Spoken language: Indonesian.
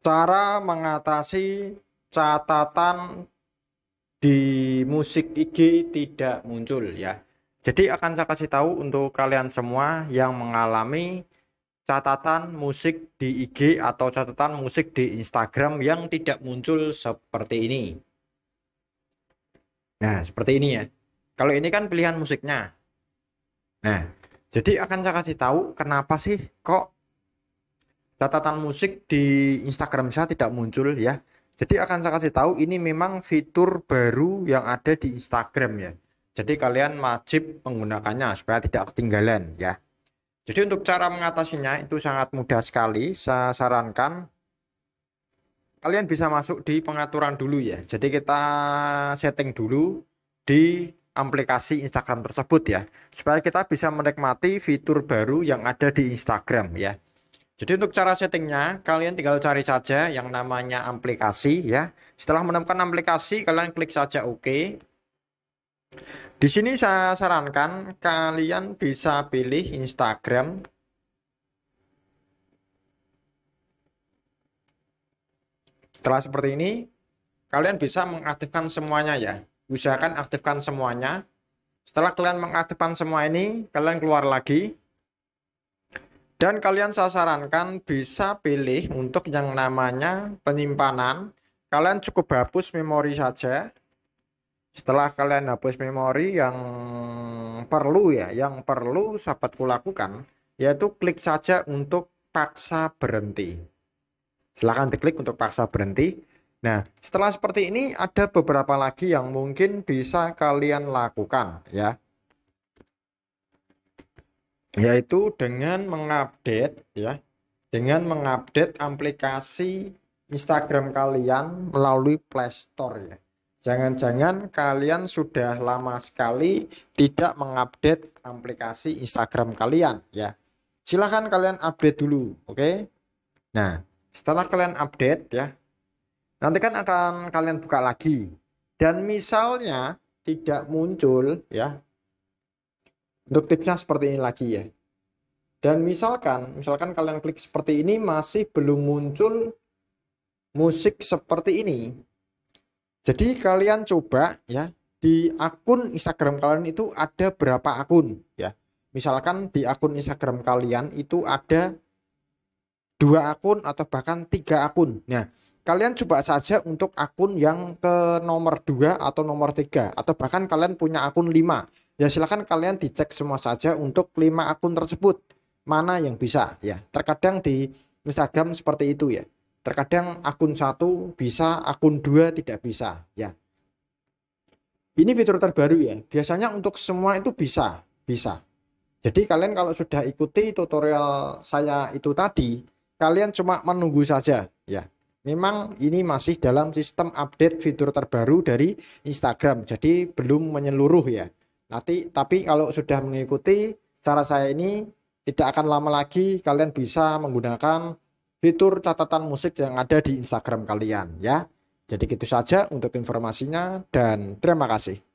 cara mengatasi catatan di musik IG tidak muncul ya. Jadi akan saya kasih tahu untuk kalian semua yang mengalami catatan musik di IG atau catatan musik di Instagram yang tidak muncul seperti ini. Nah, seperti ini ya. Kalau ini kan pilihan musiknya. Nah, jadi akan saya kasih tahu kenapa sih kok catatan musik di Instagram saya tidak muncul ya. Jadi akan saya kasih tahu ini memang fitur baru yang ada di Instagram ya. Jadi kalian wajib menggunakannya supaya tidak ketinggalan ya. Jadi untuk cara mengatasinya itu sangat mudah sekali. Saya sarankan kalian bisa masuk di pengaturan dulu ya. Jadi kita setting dulu di aplikasi Instagram tersebut ya. Supaya kita bisa menikmati fitur baru yang ada di Instagram ya. Jadi untuk cara settingnya, kalian tinggal cari saja yang namanya aplikasi ya. Setelah menemukan aplikasi, kalian klik saja OK. Di sini saya sarankan kalian bisa pilih Instagram. Setelah seperti ini, kalian bisa mengaktifkan semuanya ya. Usahakan aktifkan semuanya. Setelah kalian mengaktifkan semua ini, kalian keluar lagi. Dan kalian saya sarankan bisa pilih untuk yang namanya penyimpanan. Kalian cukup hapus memori saja. Setelah kalian hapus memori yang perlu ya, yang perlu sahabatku lakukan, yaitu klik saja untuk paksa berhenti. Silahkan diklik untuk paksa berhenti. Nah, setelah seperti ini ada beberapa lagi yang mungkin bisa kalian lakukan ya yaitu dengan mengupdate ya dengan mengupdate aplikasi Instagram kalian melalui Play Store ya. Jangan-jangan kalian sudah lama sekali tidak mengupdate aplikasi Instagram kalian ya. Silahkan kalian update dulu, oke? Okay? Nah, setelah kalian update ya, nanti kan akan kalian buka lagi. Dan misalnya tidak muncul ya untuk tipsnya seperti ini lagi ya. Dan misalkan, misalkan kalian klik seperti ini masih belum muncul musik seperti ini. Jadi kalian coba ya di akun Instagram kalian itu ada berapa akun ya. Misalkan di akun Instagram kalian itu ada dua akun atau bahkan tiga akun. Nah, kalian coba saja untuk akun yang ke nomor dua atau nomor tiga atau bahkan kalian punya akun lima ya silahkan kalian dicek semua saja untuk lima akun tersebut mana yang bisa ya terkadang di Instagram seperti itu ya terkadang akun satu bisa akun dua tidak bisa ya ini fitur terbaru ya biasanya untuk semua itu bisa bisa jadi kalian kalau sudah ikuti tutorial saya itu tadi kalian cuma menunggu saja ya Memang ini masih dalam sistem update fitur terbaru dari Instagram, jadi belum menyeluruh ya. Nanti tapi kalau sudah mengikuti cara saya ini tidak akan lama lagi kalian bisa menggunakan fitur catatan musik yang ada di Instagram kalian ya. Jadi gitu saja untuk informasinya dan terima kasih.